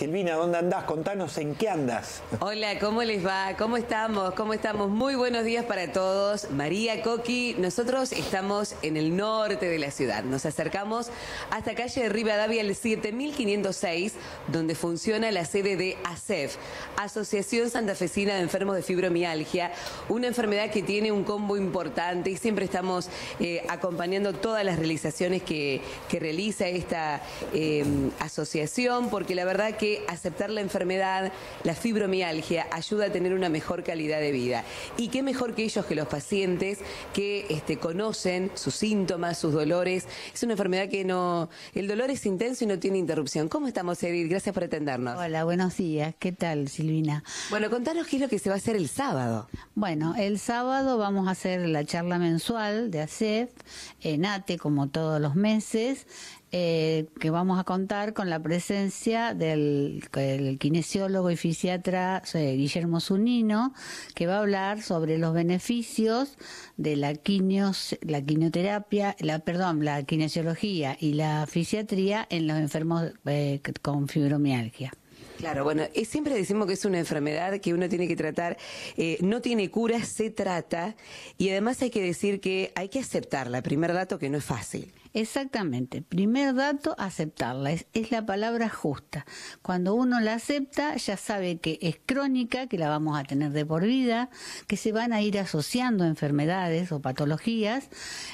Silvina, ¿dónde andás? Contanos en qué andas. Hola, ¿cómo les va? ¿Cómo estamos? ¿Cómo estamos? Muy buenos días para todos. María, Coqui, nosotros estamos en el norte de la ciudad. Nos acercamos hasta calle Rivadavia, el 7506, donde funciona la sede de ASEF, Asociación Santafesina de Enfermos de Fibromialgia, una enfermedad que tiene un combo importante y siempre estamos eh, acompañando todas las realizaciones que, realiza esta eh, asociación, porque la verdad que aceptar la enfermedad, la fibromialgia, ayuda a tener una mejor calidad de vida. Y qué mejor que ellos, que los pacientes que este, conocen sus síntomas, sus dolores. Es una enfermedad que no... El dolor es intenso y no tiene interrupción. ¿Cómo estamos, Edith? Gracias por atendernos. Hola, buenos días. ¿Qué tal, Silvina? Bueno, contanos qué es lo que se va a hacer el sábado. Bueno, el sábado vamos a hacer la charla mensual de ASEF en ATE, como todos los meses. Eh, que vamos a contar con la presencia del el kinesiólogo y fisiatra eh, Guillermo Zunino, que va a hablar sobre los beneficios de la, quinios, la quimioterapia, la, perdón, la kinesiología y la fisiatría en los enfermos eh, con fibromialgia. Claro, bueno, siempre decimos que es una enfermedad que uno tiene que tratar, no tiene cura, se trata, y además hay que decir que hay que aceptarla, primer dato que no es fácil. Exactamente. Primer dato, aceptarla. Es, la palabra justa. Cuando uno la acepta, ya sabe que es crónica, que la vamos a tener de por vida, que se van a ir asociando enfermedades o patologías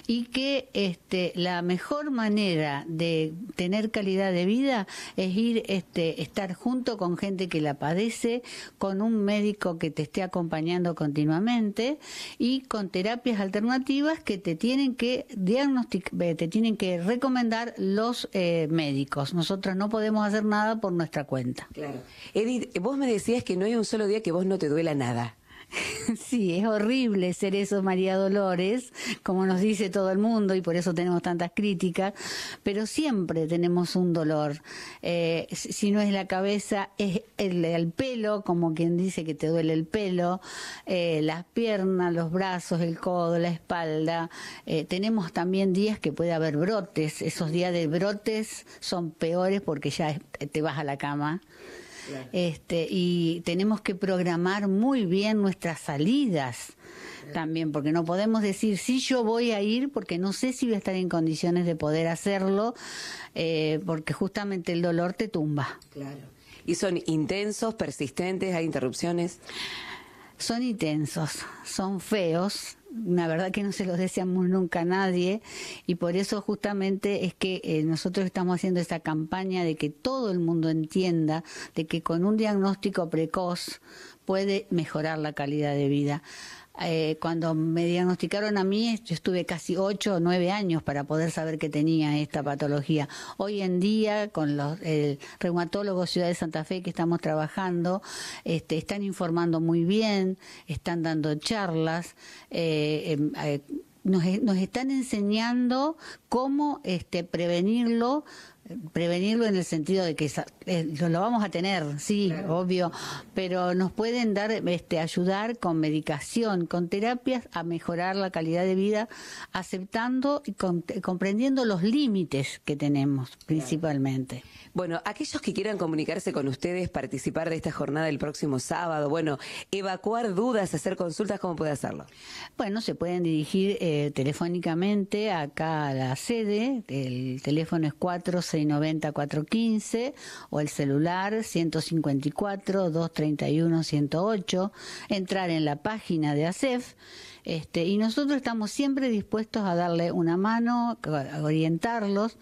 y que este, la mejor manera de tener calidad de vida es ir, este, estar junto con gente que la padece, con un médico que te esté acompañando continuamente y con terapias alternativas que te tienen que diagnosticar, eh, que recomendar los eh, médicos. Nosotros no podemos hacer nada por nuestra cuenta. Claro. Edith, vos me decías que no hay un solo día que vos no te duela nada. Sí, es horrible ser eso, María Dolores, como nos dice todo el mundo y por eso tenemos tantas críticas, pero siempre tenemos un dolor. Eh, si no es la cabeza, es el, pelo, como quien dice que te duele el pelo, eh, las piernas, los brazos, el codo, la espalda. Eh, tenemos también días que puede haber brotes. Esos días de brotes son peores porque ya te vas a la cama este, y tenemos que programar muy bien nuestras salidas también, porque no podemos decir si sí, yo voy a ir porque no sé si voy a estar en condiciones de poder hacerlo, eh, porque justamente el dolor te tumba. Claro. ¿Y son intensos, persistentes? ¿Hay interrupciones? Son intensos, son feos, una verdad que no se los deseamos nunca a nadie y por eso justamente es que eh, nosotros estamos haciendo esta campaña de que todo el mundo entienda de que con un diagnóstico precoz puede mejorar la calidad de vida. Eh, cuando me diagnosticaron a mí, yo estuve casi 8 o 9 años para poder saber que tenía esta patología. Hoy en día, con los el reumatólogo Ciudad de Santa Fe que estamos trabajando, este, están informando muy bien, están dando charlas. Eh, em, eh, nos, están enseñando cómo este, prevenirlo prevenirlo en el sentido de que eh, lo vamos a tener, sí, obvio, pero nos pueden dar, este, ayudar con medicación, con terapias a mejorar la calidad de vida, aceptando y comprendiendo los límites que tenemos principalmente. Bueno, aquellos que quieran comunicarse con ustedes, participar de esta jornada el próximo sábado, bueno, evacuar dudas, hacer consultas, ¿cómo puede hacerlo? Bueno, se pueden dirigir eh, telefónicamente acá a la sede, el teléfono es 4 690 415 o el celular 154 231 108, entrar en la página de ASEF este, y nosotros estamos siempre dispuestos a darle una mano, a orientarlos,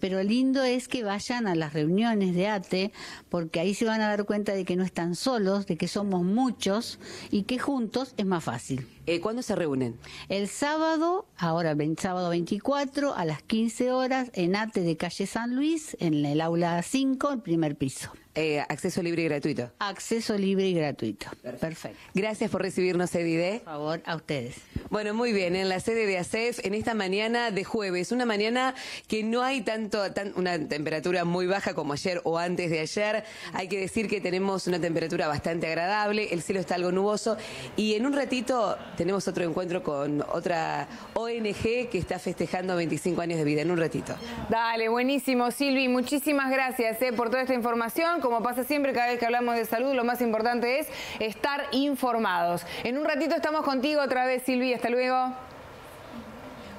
pero lindo es que vayan a las reuniones de ATE, porque ahí se van a dar cuenta de que no están solos, de que somos muchos y que juntos es más fácil. Eh, ¿Cuándo se reúnen? El sábado, ahora el sábado 24, a las 15 horas, en ATE de calle San Luis, en el aula 5, el primer piso. Eh, acceso libre y gratuito. Acceso libre y gratuito. Perfecto. Gracias por recibirnos, Edide. Por favor, a ustedes. Bueno, muy bien, en la sede de ACEF, en esta mañana de jueves, una mañana que no hay tanto, una temperatura muy baja como ayer o antes de ayer. Hay que decir que tenemos una temperatura bastante agradable, el cielo está algo nuboso y en un ratito tenemos otro encuentro con otra ONG que está festejando 25 años de vida. En un ratito. Dale, buenísimo, Silvi. Muchísimas gracias eh, por toda esta información. Como pasa siempre cada vez que hablamos de salud, lo más importante es estar informados. En un ratito estamos contigo otra vez, Silvia. Hasta luego.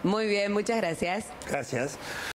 Muy bien, muchas gracias. Gracias.